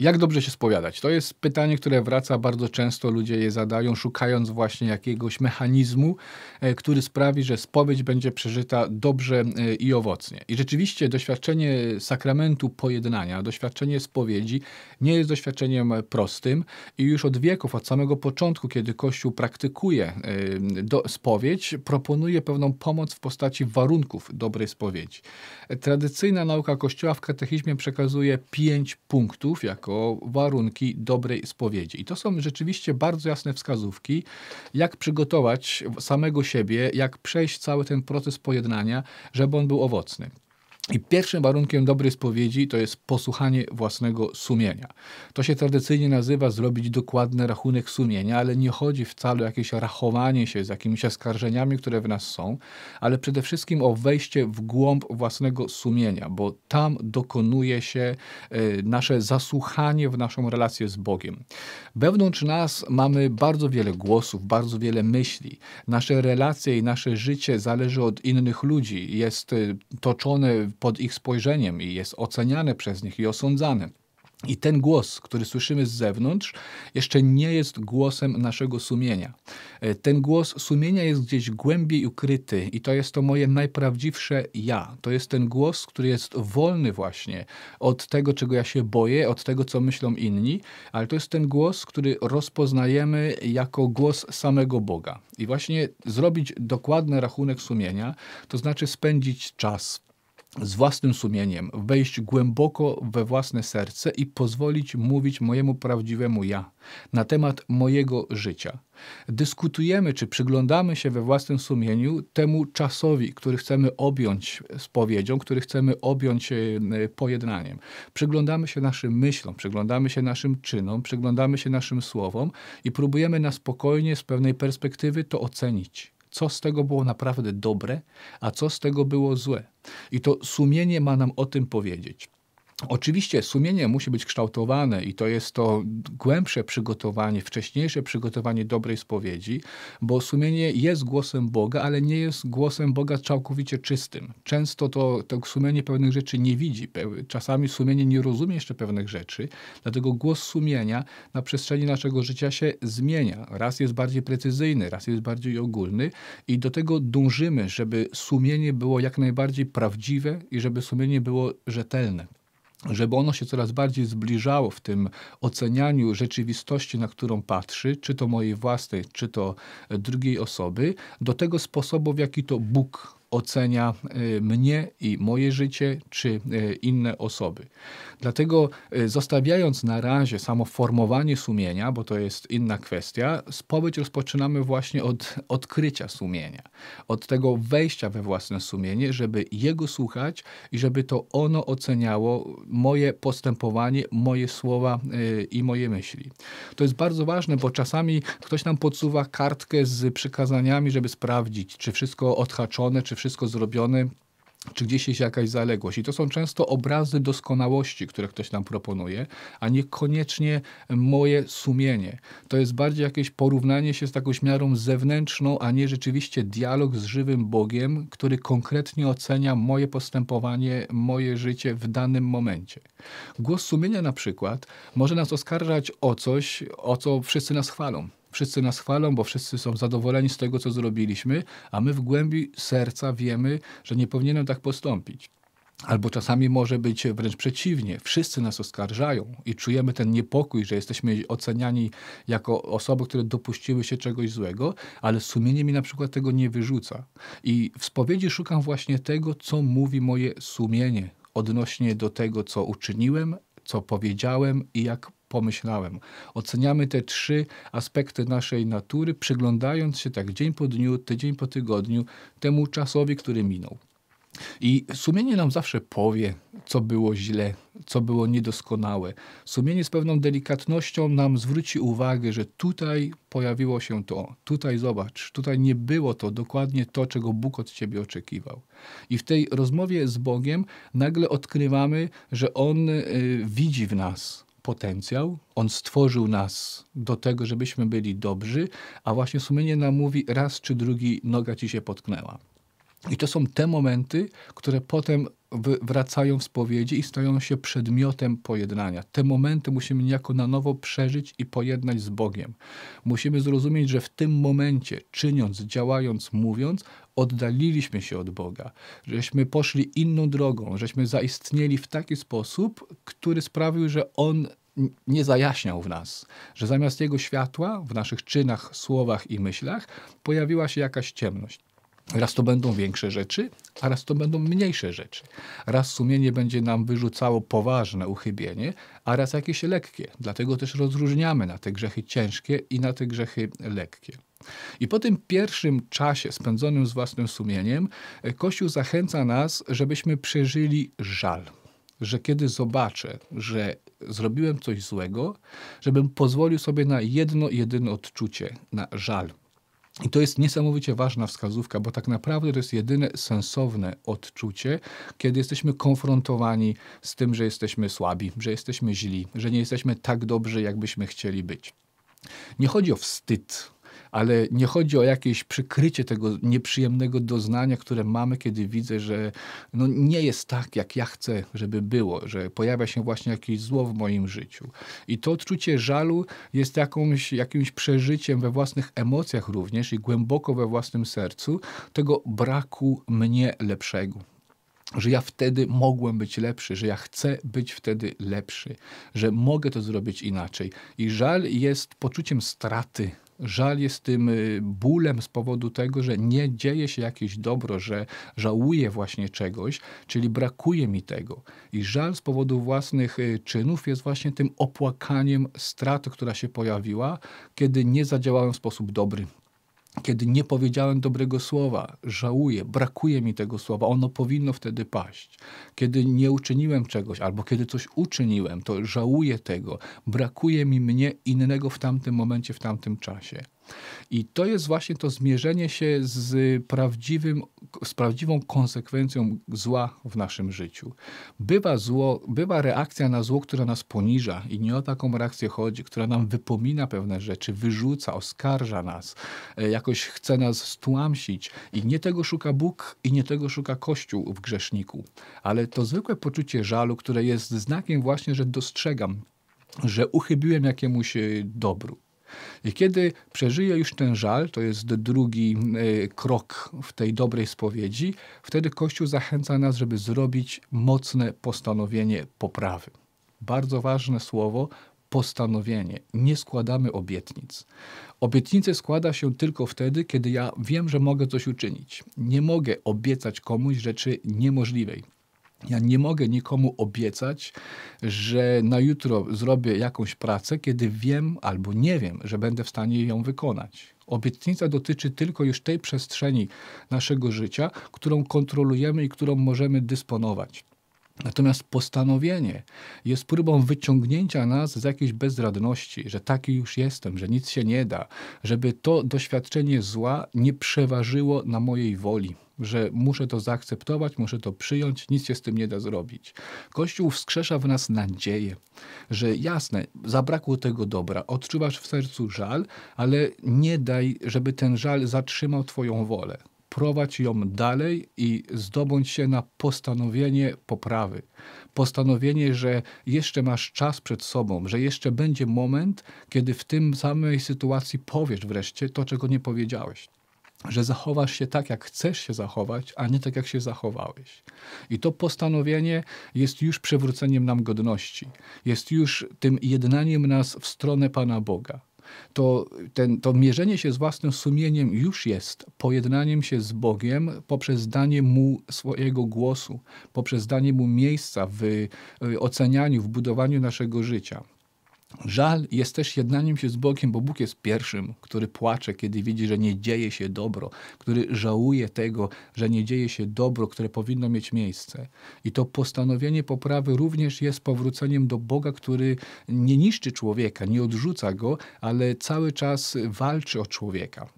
Jak dobrze się spowiadać? To jest pytanie, które wraca bardzo często, ludzie je zadają, szukając właśnie jakiegoś mechanizmu, e, który sprawi, że spowiedź będzie przeżyta dobrze e, i owocnie. I rzeczywiście doświadczenie sakramentu pojednania, doświadczenie spowiedzi nie jest doświadczeniem prostym i już od wieków, od samego początku, kiedy Kościół praktykuje e, spowiedź, proponuje pewną pomoc w postaci warunków dobrej spowiedzi. Tradycyjna nauka Kościoła w katechizmie przekazuje pięć punktów jako warunki dobrej spowiedzi. I to są rzeczywiście bardzo jasne wskazówki, jak przygotować samego siebie, jak przejść cały ten proces pojednania, żeby on był owocny. I pierwszym warunkiem dobrej spowiedzi to jest posłuchanie własnego sumienia. To się tradycyjnie nazywa zrobić dokładny rachunek sumienia, ale nie chodzi wcale o jakieś rachowanie się z jakimiś oskarżeniami, które w nas są, ale przede wszystkim o wejście w głąb własnego sumienia, bo tam dokonuje się e, nasze zasłuchanie w naszą relację z Bogiem. Wewnątrz nas mamy bardzo wiele głosów, bardzo wiele myśli. Nasze relacje i nasze życie zależy od innych ludzi, jest e, toczone pod ich spojrzeniem i jest oceniany przez nich i osądzany. I ten głos, który słyszymy z zewnątrz, jeszcze nie jest głosem naszego sumienia. E, ten głos sumienia jest gdzieś głębiej ukryty i to jest to moje najprawdziwsze ja. To jest ten głos, który jest wolny właśnie od tego, czego ja się boję, od tego, co myślą inni, ale to jest ten głos, który rozpoznajemy jako głos samego Boga. I właśnie zrobić dokładny rachunek sumienia, to znaczy spędzić czas z własnym sumieniem, wejść głęboko we własne serce i pozwolić mówić mojemu prawdziwemu ja na temat mojego życia. Dyskutujemy czy przyglądamy się we własnym sumieniu temu czasowi, który chcemy objąć spowiedzią, który chcemy objąć e, pojednaniem. Przyglądamy się naszym myślom, przyglądamy się naszym czynom, przyglądamy się naszym słowom i próbujemy na spokojnie, z pewnej perspektywy to ocenić co z tego było naprawdę dobre, a co z tego było złe. I to sumienie ma nam o tym powiedzieć. Oczywiście sumienie musi być kształtowane i to jest to głębsze przygotowanie, wcześniejsze przygotowanie dobrej spowiedzi, bo sumienie jest głosem Boga, ale nie jest głosem Boga całkowicie czystym. Często to, to sumienie pewnych rzeczy nie widzi, czasami sumienie nie rozumie jeszcze pewnych rzeczy, dlatego głos sumienia na przestrzeni naszego życia się zmienia. Raz jest bardziej precyzyjny, raz jest bardziej ogólny i do tego dążymy, żeby sumienie było jak najbardziej prawdziwe i żeby sumienie było rzetelne żeby ono się coraz bardziej zbliżało w tym ocenianiu rzeczywistości, na którą patrzy, czy to mojej własnej, czy to drugiej osoby, do tego sposobu, w jaki to Bóg ocenia y, mnie i moje życie, czy y, inne osoby. Dlatego y, zostawiając na razie samo formowanie sumienia, bo to jest inna kwestia, spowiedź rozpoczynamy właśnie od odkrycia sumienia, od tego wejścia we własne sumienie, żeby jego słuchać i żeby to ono oceniało moje postępowanie, moje słowa i moje myśli. To jest bardzo ważne, bo czasami ktoś nam podsuwa kartkę z przykazaniami, żeby sprawdzić, czy wszystko odhaczone, czy wszystko zrobione, czy gdzieś jest jakaś zaległość. I to są często obrazy doskonałości, które ktoś nam proponuje, a niekoniecznie moje sumienie. To jest bardziej jakieś porównanie się z taką miarą zewnętrzną, a nie rzeczywiście dialog z żywym Bogiem, który konkretnie ocenia moje postępowanie, moje życie w danym momencie. Głos sumienia na przykład może nas oskarżać o coś, o co wszyscy nas chwalą Wszyscy nas chwalą, bo wszyscy są zadowoleni z tego, co zrobiliśmy, a my w głębi serca wiemy, że nie powinienem tak postąpić. Albo czasami może być wręcz przeciwnie, wszyscy nas oskarżają i czujemy ten niepokój, że jesteśmy oceniani jako osoby, które dopuściły się czegoś złego, ale sumienie mi na przykład tego nie wyrzuca. I w spowiedzi szukam właśnie tego, co mówi moje sumienie odnośnie do tego, co uczyniłem, co powiedziałem i jak pomyślałem. Oceniamy te trzy aspekty naszej natury, przyglądając się tak dzień po dniu, tydzień po tygodniu temu czasowi, który minął. I sumienie nam zawsze powie, co było źle, co było niedoskonałe. Sumienie z pewną delikatnością nam zwróci uwagę, że tutaj pojawiło się to, tutaj zobacz, tutaj nie było to dokładnie to, czego Bóg od ciebie oczekiwał. I w tej rozmowie z Bogiem nagle odkrywamy, że On y, widzi w nas potencjał, On stworzył nas do tego, żebyśmy byli dobrzy, a właśnie sumienie nam mówi raz czy drugi noga ci się potknęła. I to są te momenty, które potem wracają w spowiedzi i stają się przedmiotem pojednania. Te momenty musimy niejako na nowo przeżyć i pojednać z Bogiem. Musimy zrozumieć, że w tym momencie, czyniąc, działając, mówiąc, oddaliliśmy się od Boga, żeśmy poszli inną drogą, żeśmy zaistnieli w taki sposób, który sprawił, że On nie zajaśniał w nas, że zamiast Jego światła w naszych czynach, słowach i myślach pojawiła się jakaś ciemność. Raz to będą większe rzeczy, a raz to będą mniejsze rzeczy. Raz sumienie będzie nam wyrzucało poważne uchybienie, a raz jakieś lekkie. Dlatego też rozróżniamy na te grzechy ciężkie i na te grzechy lekkie. I po tym pierwszym czasie spędzonym z własnym sumieniem, e, Kościół zachęca nas, żebyśmy przeżyli żal. Że kiedy zobaczę, że zrobiłem coś złego, żebym pozwolił sobie na jedno, jedyne odczucie, na żal i to jest niesamowicie ważna wskazówka, bo tak naprawdę to jest jedyne sensowne odczucie, kiedy jesteśmy konfrontowani z tym, że jesteśmy słabi, że jesteśmy źli, że nie jesteśmy tak dobrzy, jakbyśmy chcieli być. Nie chodzi o wstyd, ale nie chodzi o jakieś przykrycie tego nieprzyjemnego doznania, które mamy, kiedy widzę, że no nie jest tak, jak ja chcę, żeby było, że pojawia się właśnie jakieś zło w moim życiu. I to odczucie żalu jest jakąś, jakimś przeżyciem we własnych emocjach również i głęboko we własnym sercu tego braku mnie lepszego że ja wtedy mogłem być lepszy, że ja chcę być wtedy lepszy, że mogę to zrobić inaczej. I żal jest poczuciem straty, żal jest tym y, bólem z powodu tego, że nie dzieje się jakieś dobro, że żałuję właśnie czegoś, czyli brakuje mi tego. I żal z powodu własnych y, czynów jest właśnie tym opłakaniem straty, która się pojawiła, kiedy nie zadziałałem w sposób dobry kiedy nie powiedziałem dobrego słowa, żałuję, brakuje mi tego słowa, ono powinno wtedy paść. Kiedy nie uczyniłem czegoś, albo kiedy coś uczyniłem, to żałuję tego, brakuje mi mnie innego w tamtym momencie, w tamtym czasie. I to jest właśnie to zmierzenie się z, prawdziwym, z prawdziwą konsekwencją zła w naszym życiu. Bywa, zło, bywa reakcja na zło, która nas poniża i nie o taką reakcję chodzi, która nam wypomina pewne rzeczy, wyrzuca, oskarża nas, e, jakoś chce nas stłamsić. I nie tego szuka Bóg i nie tego szuka Kościół w grzeszniku. Ale to zwykłe poczucie żalu, które jest znakiem właśnie, że dostrzegam, że uchybiłem jakiemuś e, dobru. I kiedy przeżyje już ten żal, to jest drugi e, krok w tej dobrej spowiedzi, wtedy Kościół zachęca nas, żeby zrobić mocne postanowienie poprawy. Bardzo ważne słowo postanowienie. Nie składamy obietnic. Obietnice składa się tylko wtedy, kiedy ja wiem, że mogę coś uczynić. Nie mogę obiecać komuś rzeczy niemożliwej ja nie mogę nikomu obiecać, że na jutro zrobię jakąś pracę, kiedy wiem albo nie wiem, że będę w stanie ją wykonać. Obietnica dotyczy tylko już tej przestrzeni naszego życia, którą kontrolujemy i którą możemy dysponować. Natomiast postanowienie jest próbą wyciągnięcia nas z jakiejś bezradności, że taki już jestem, że nic się nie da, żeby to doświadczenie zła nie przeważyło na mojej woli że muszę to zaakceptować, muszę to przyjąć, nic się z tym nie da zrobić. Kościół wskrzesza w nas nadzieję, że jasne, zabrakło tego dobra, odczuwasz w sercu żal, ale nie daj, żeby ten żal zatrzymał Twoją wolę. Prowadź ją dalej i zdobądź się na postanowienie poprawy. Postanowienie, że jeszcze masz czas przed sobą, że jeszcze będzie moment, kiedy w tym samej sytuacji powiesz wreszcie to, czego nie powiedziałeś że zachowasz się tak, jak chcesz się zachować, a nie tak, jak się zachowałeś. I to postanowienie jest już przewróceniem nam godności, jest już tym jednaniem nas w stronę Pana Boga. To, ten, to mierzenie się z własnym sumieniem już jest pojednaniem się z Bogiem poprzez danie Mu swojego głosu, poprzez danie Mu miejsca w, w y, ocenianiu, w budowaniu naszego życia. Żal jest też jednaniem się z Bogiem, bo Bóg jest pierwszym, który płacze, kiedy widzi, że nie dzieje się dobro, który żałuje tego, że nie dzieje się dobro, które powinno mieć miejsce. I to postanowienie poprawy również jest powróceniem do Boga, który nie niszczy człowieka, nie odrzuca go, ale cały czas walczy o człowieka.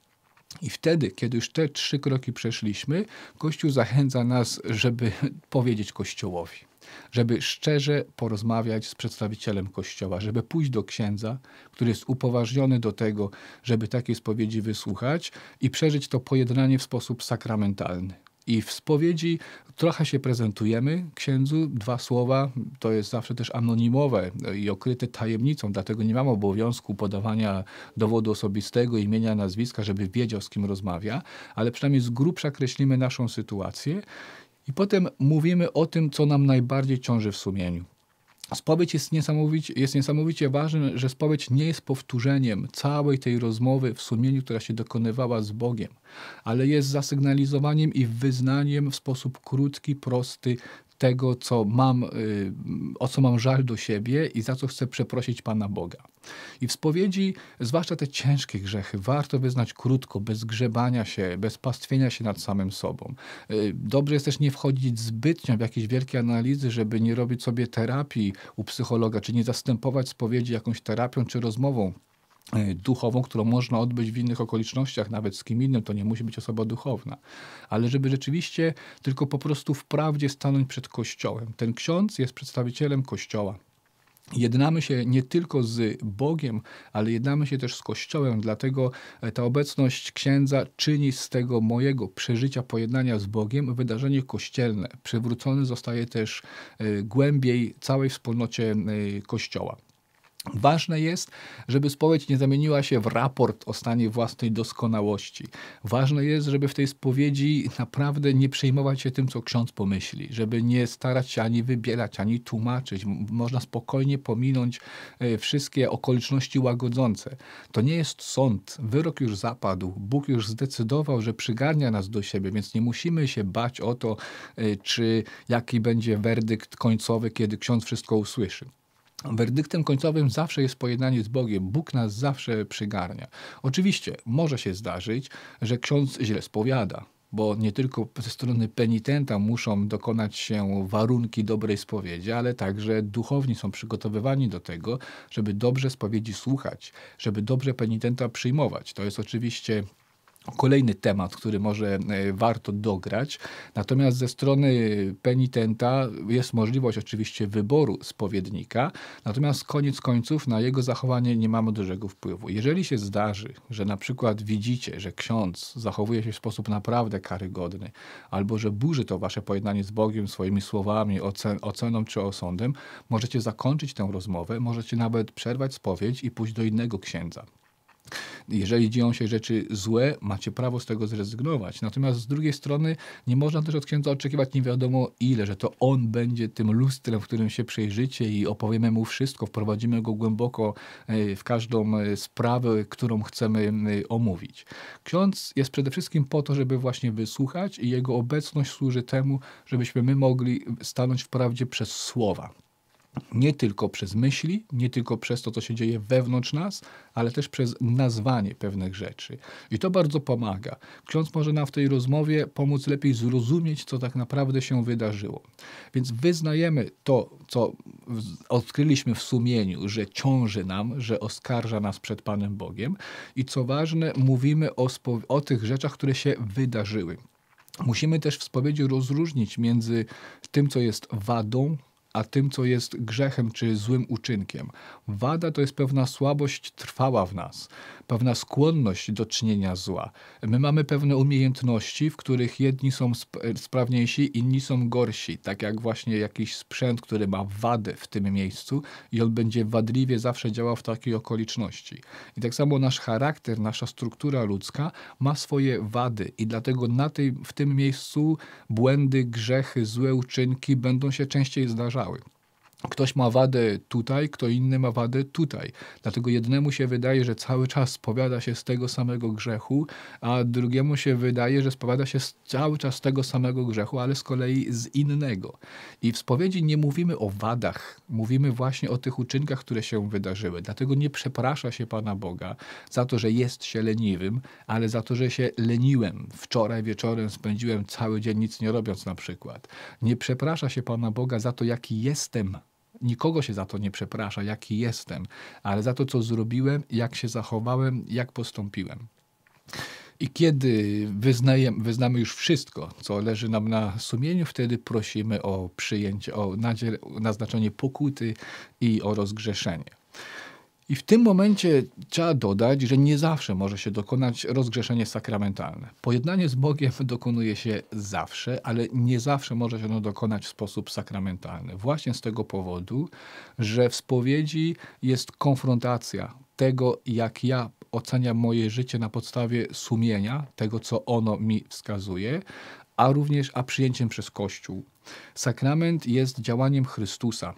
I wtedy, kiedy już te trzy kroki przeszliśmy, Kościół zachęca nas, żeby powiedzieć Kościołowi żeby szczerze porozmawiać z przedstawicielem Kościoła, żeby pójść do księdza, który jest upoważniony do tego, żeby takiej spowiedzi wysłuchać i przeżyć to pojednanie w sposób sakramentalny. I w spowiedzi trochę się prezentujemy księdzu, dwa słowa, to jest zawsze też anonimowe i okryte tajemnicą, dlatego nie mam obowiązku podawania dowodu osobistego, imienia, nazwiska, żeby wiedział z kim rozmawia, ale przynajmniej z grubsza kreślimy naszą sytuację i potem mówimy o tym, co nam najbardziej ciąży w sumieniu. Spowiedź jest niesamowicie, jest niesamowicie ważna, że spowiedź nie jest powtórzeniem całej tej rozmowy w sumieniu, która się dokonywała z Bogiem, ale jest zasygnalizowaniem i wyznaniem w sposób krótki, prosty, tego, co mam, y, o co mam żal do siebie i za co chcę przeprosić Pana Boga. I w spowiedzi, zwłaszcza te ciężkie grzechy, warto wyznać krótko, bez grzebania się, bez pastwienia się nad samym sobą. Y, dobrze jest też nie wchodzić zbytnio w jakieś wielkie analizy, żeby nie robić sobie terapii u psychologa, czy nie zastępować spowiedzi jakąś terapią czy rozmową Y, duchową, którą można odbyć w innych okolicznościach, nawet z kim innym, to nie musi być osoba duchowna. Ale żeby rzeczywiście tylko po prostu w prawdzie stanąć przed Kościołem. Ten ksiądz jest przedstawicielem Kościoła. Jednamy się nie tylko z Bogiem, ale jednamy się też z Kościołem, dlatego e, ta obecność księdza czyni z tego mojego przeżycia pojednania z Bogiem wydarzenie kościelne. Przywrócony zostaje też e, głębiej całej wspólnocie e, Kościoła. Ważne jest, żeby spowiedź nie zamieniła się w raport o stanie własnej doskonałości. Ważne jest, żeby w tej spowiedzi naprawdę nie przejmować się tym, co ksiądz pomyśli, żeby nie starać się ani wybierać, ani tłumaczyć. Można spokojnie pominąć e, wszystkie okoliczności łagodzące. To nie jest sąd. Wyrok już zapadł. Bóg już zdecydował, że przygarnia nas do siebie, więc nie musimy się bać o to, e, czy jaki będzie werdykt końcowy, kiedy ksiądz wszystko usłyszy. Werdyktem końcowym zawsze jest pojednanie z Bogiem. Bóg nas zawsze przygarnia. Oczywiście może się zdarzyć, że ksiądz źle spowiada, bo nie tylko ze strony penitenta muszą dokonać się warunki dobrej spowiedzi, ale także duchowni są przygotowywani do tego, żeby dobrze spowiedzi słuchać, żeby dobrze penitenta przyjmować. To jest oczywiście Kolejny temat, który może e, warto dograć. Natomiast ze strony penitenta jest możliwość oczywiście wyboru spowiednika, natomiast koniec końców na jego zachowanie nie mamy dużego wpływu. Jeżeli się zdarzy, że na przykład widzicie, że ksiądz zachowuje się w sposób naprawdę karygodny, albo że burzy to wasze pojednanie z Bogiem swoimi słowami, ocen oceną czy osądem, możecie zakończyć tę rozmowę, możecie nawet przerwać spowiedź i pójść do innego księdza. Jeżeli dzieją się rzeczy złe, macie prawo z tego zrezygnować. Natomiast z drugiej strony nie można też od księdza oczekiwać nie wiadomo ile, że to on będzie tym lustrem, w którym się przejrzycie i opowiemy mu wszystko, wprowadzimy go głęboko e, w każdą e, sprawę, którą chcemy e, omówić. Ksiądz jest przede wszystkim po to, żeby właśnie wysłuchać i jego obecność służy temu, żebyśmy my mogli stanąć w prawdzie przez słowa nie tylko przez myśli, nie tylko przez to, co się dzieje wewnątrz nas, ale też przez nazwanie pewnych rzeczy. I to bardzo pomaga. Ksiądz może nam w tej rozmowie pomóc lepiej zrozumieć, co tak naprawdę się wydarzyło. Więc wyznajemy to, co odkryliśmy w sumieniu, że ciąży nam, że oskarża nas przed Panem Bogiem. I co ważne, mówimy o, o tych rzeczach, które się wydarzyły. Musimy też w spowiedzi rozróżnić między tym, co jest wadą, a tym, co jest grzechem czy złym uczynkiem. Wada to jest pewna słabość trwała w nas, pewna skłonność do czynienia zła. My mamy pewne umiejętności, w których jedni są sp sprawniejsi, inni są gorsi, tak jak właśnie jakiś sprzęt, który ma wadę w tym miejscu i on będzie wadliwie zawsze działał w takiej okoliczności. I tak samo nasz charakter, nasza struktura ludzka ma swoje wady i dlatego na tej, w tym miejscu błędy, grzechy, złe uczynki będą się częściej zdarzać Slawy. Ktoś ma wadę tutaj, kto inny ma wadę tutaj. Dlatego jednemu się wydaje, że cały czas spowiada się z tego samego grzechu, a drugiemu się wydaje, że spowiada się cały czas z tego samego grzechu, ale z kolei z innego. I w spowiedzi nie mówimy o wadach, mówimy właśnie o tych uczynkach, które się wydarzyły. Dlatego nie przeprasza się Pana Boga za to, że jest się leniwym, ale za to, że się leniłem. Wczoraj wieczorem spędziłem cały dzień nic nie robiąc na przykład. Nie przeprasza się Pana Boga za to, jaki jestem Nikogo się za to nie przeprasza, jaki jestem, ale za to, co zrobiłem, jak się zachowałem, jak postąpiłem. I kiedy wyznamy już wszystko, co leży nam na sumieniu, wtedy prosimy o przyjęcie, o naznaczenie pokuty i o rozgrzeszenie. I w tym momencie trzeba dodać, że nie zawsze może się dokonać rozgrzeszenie sakramentalne. Pojednanie z Bogiem dokonuje się zawsze, ale nie zawsze może się ono dokonać w sposób sakramentalny. Właśnie z tego powodu, że w spowiedzi jest konfrontacja tego, jak ja oceniam moje życie na podstawie sumienia, tego, co ono mi wskazuje, a również a przyjęciem przez Kościół. Sakrament jest działaniem Chrystusa,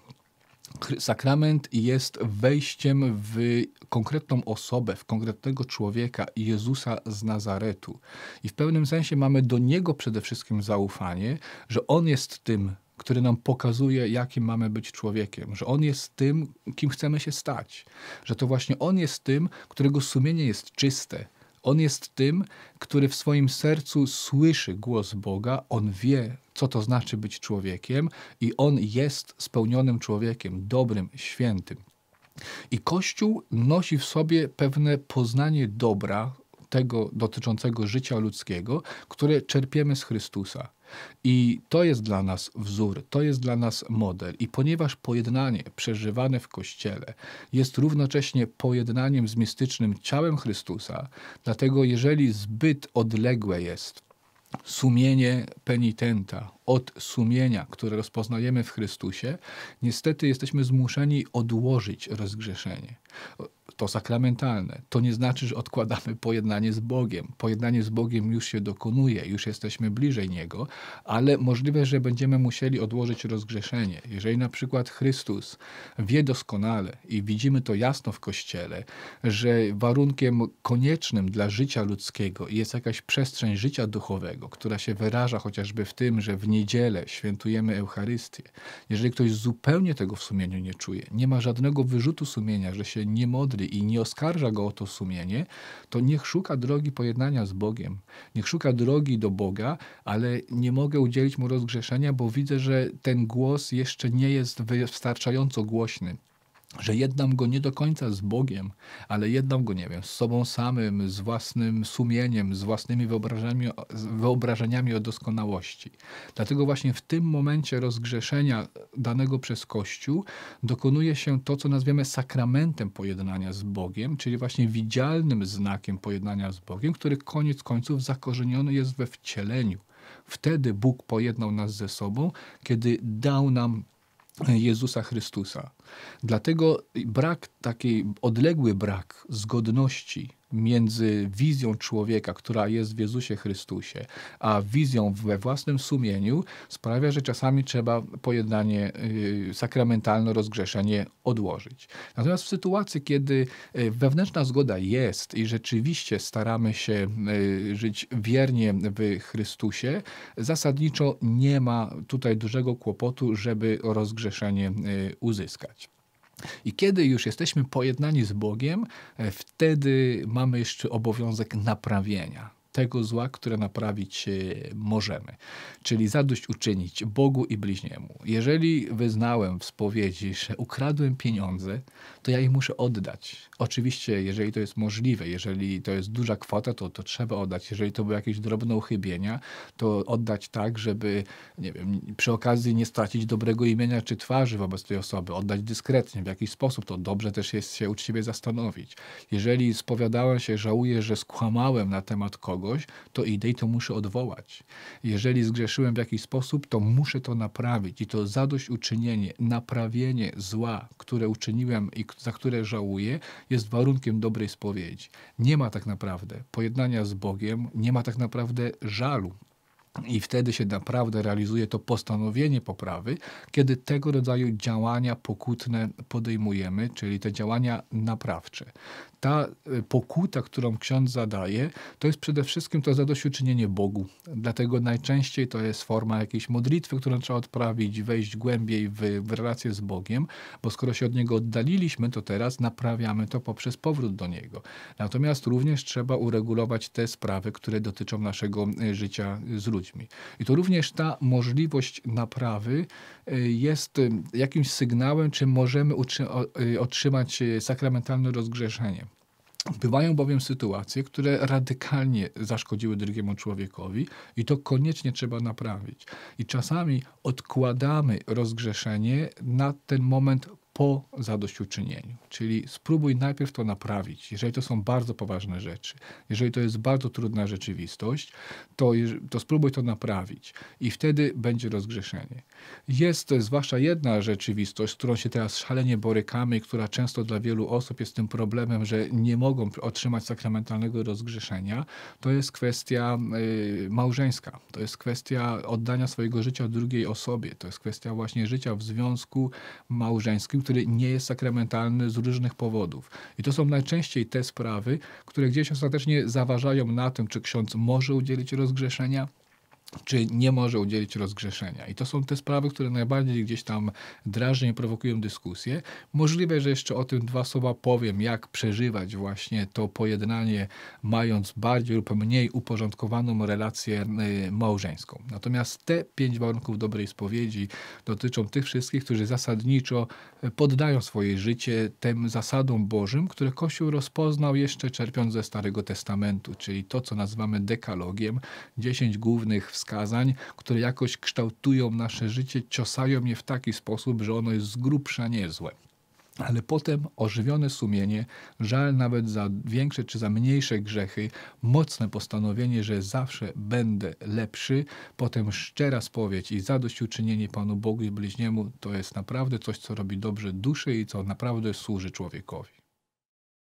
Sakrament jest wejściem w konkretną osobę, w konkretnego człowieka, Jezusa z Nazaretu. I w pewnym sensie mamy do Niego przede wszystkim zaufanie, że On jest tym, który nam pokazuje, jakim mamy być człowiekiem, że On jest tym, kim chcemy się stać, że to właśnie On jest tym, którego sumienie jest czyste, on jest tym, który w swoim sercu słyszy głos Boga, on wie, co to znaczy być człowiekiem i on jest spełnionym człowiekiem, dobrym, świętym. I Kościół nosi w sobie pewne poznanie dobra, tego dotyczącego życia ludzkiego, które czerpiemy z Chrystusa. I to jest dla nas wzór, to jest dla nas model. I ponieważ pojednanie przeżywane w Kościele jest równocześnie pojednaniem z mistycznym ciałem Chrystusa, dlatego jeżeli zbyt odległe jest sumienie penitenta od sumienia, które rozpoznajemy w Chrystusie, niestety jesteśmy zmuszeni odłożyć rozgrzeszenie to sakramentalne. To nie znaczy, że odkładamy pojednanie z Bogiem. Pojednanie z Bogiem już się dokonuje, już jesteśmy bliżej Niego, ale możliwe, że będziemy musieli odłożyć rozgrzeszenie. Jeżeli na przykład Chrystus wie doskonale i widzimy to jasno w Kościele, że warunkiem koniecznym dla życia ludzkiego jest jakaś przestrzeń życia duchowego, która się wyraża chociażby w tym, że w niedzielę świętujemy Eucharystię. Jeżeli ktoś zupełnie tego w sumieniu nie czuje, nie ma żadnego wyrzutu sumienia, że się nie modli, i nie oskarża go o to sumienie, to niech szuka drogi pojednania z Bogiem. Niech szuka drogi do Boga, ale nie mogę udzielić mu rozgrzeszenia, bo widzę, że ten głos jeszcze nie jest wystarczająco głośny że jednam go nie do końca z Bogiem, ale jednam go, nie wiem, z sobą samym, z własnym sumieniem, z własnymi wyobrażeniami, wyobrażeniami o doskonałości. Dlatego właśnie w tym momencie rozgrzeszenia danego przez Kościół dokonuje się to, co nazwiemy sakramentem pojednania z Bogiem, czyli właśnie widzialnym znakiem pojednania z Bogiem, który koniec końców zakorzeniony jest we wcieleniu. Wtedy Bóg pojednał nas ze sobą, kiedy dał nam Jezusa Chrystusa. Dlatego brak takiej, odległy brak zgodności między wizją człowieka, która jest w Jezusie Chrystusie, a wizją we własnym sumieniu sprawia, że czasami trzeba pojednanie y, sakramentalne, rozgrzeszenie odłożyć. Natomiast w sytuacji, kiedy y, wewnętrzna zgoda jest i rzeczywiście staramy się y, żyć wiernie w Chrystusie, zasadniczo nie ma tutaj dużego kłopotu, żeby rozgrzeszenie uzyskać. I kiedy już jesteśmy pojednani z Bogiem, e, wtedy mamy jeszcze obowiązek naprawienia tego zła, które naprawić e, możemy, czyli zadośćuczynić Bogu i bliźniemu. Jeżeli wyznałem w spowiedzi, że ukradłem pieniądze, to ja ich muszę oddać. Oczywiście, jeżeli to jest możliwe, jeżeli to jest duża kwota, to, to trzeba oddać. Jeżeli to były jakieś drobne uchybienia, to oddać tak, żeby nie wiem, przy okazji nie stracić dobrego imienia czy twarzy wobec tej osoby, oddać dyskretnie, w jakiś sposób. To dobrze też jest się uczciwie zastanowić. Jeżeli spowiadałem się, żałuję, że skłamałem na temat kogoś, kogoś, to idę i to muszę odwołać. Jeżeli zgrzeszyłem w jakiś sposób, to muszę to naprawić i to zadośćuczynienie, naprawienie zła, które uczyniłem i za które żałuję, jest warunkiem dobrej spowiedzi. Nie ma tak naprawdę pojednania z Bogiem, nie ma tak naprawdę żalu, i wtedy się naprawdę realizuje to postanowienie poprawy, kiedy tego rodzaju działania pokutne podejmujemy, czyli te działania naprawcze ta y, pokuta, którą ksiądz zadaje, to jest przede wszystkim to zadośćuczynienie Bogu. Dlatego najczęściej to jest forma jakiejś modlitwy, którą trzeba odprawić, wejść głębiej w, w relację z Bogiem, bo skoro się od Niego oddaliliśmy, to teraz naprawiamy to poprzez powrót do Niego. Natomiast również trzeba uregulować te sprawy, które dotyczą naszego y, życia z ludźmi. I to również ta możliwość naprawy y, jest jakimś sygnałem, czy możemy otrzymać sakramentalne rozgrzeszenie. Bywają bowiem sytuacje, które radykalnie zaszkodziły drugiemu człowiekowi i to koniecznie trzeba naprawić. I czasami odkładamy rozgrzeszenie na ten moment po zadośćuczynieniu. Czyli spróbuj najpierw to naprawić. Jeżeli to są bardzo poważne rzeczy, jeżeli to jest bardzo trudna rzeczywistość, to, to spróbuj to naprawić i wtedy będzie rozgrzeszenie. Jest zwłaszcza jedna rzeczywistość, z którą się teraz szalenie borykamy i która często dla wielu osób jest tym problemem, że nie mogą otrzymać sakramentalnego rozgrzeszenia. To jest kwestia y, małżeńska. To jest kwestia oddania swojego życia drugiej osobie. To jest kwestia właśnie życia w związku małżeńskim, który który nie jest sakramentalny z różnych powodów. I to są najczęściej te sprawy, które gdzieś ostatecznie zaważają na tym, czy ksiądz może udzielić rozgrzeszenia, czy nie może udzielić rozgrzeszenia. I to są te sprawy, które najbardziej gdzieś tam drażnią i prowokują dyskusję. Możliwe, że jeszcze o tym dwa słowa powiem, jak przeżywać właśnie to pojednanie, mając bardziej lub mniej uporządkowaną relację y, małżeńską. Natomiast te pięć warunków dobrej spowiedzi dotyczą tych wszystkich, którzy zasadniczo y, poddają swoje życie tym zasadom Bożym, które Kościół rozpoznał jeszcze czerpiąc ze Starego Testamentu, czyli to, co nazywamy dekalogiem, dziesięć głównych wskazów, wskazań, które jakoś kształtują nasze życie, ciosają je w taki sposób, że ono jest z grubsza niezłe. Ale potem ożywione sumienie, żal nawet za większe czy za mniejsze grzechy, mocne postanowienie, że zawsze będę lepszy, potem szczera spowiedź i zadośćuczynienie Panu Bogu i bliźniemu, to jest naprawdę coś, co robi dobrze duszy i co naprawdę służy człowiekowi.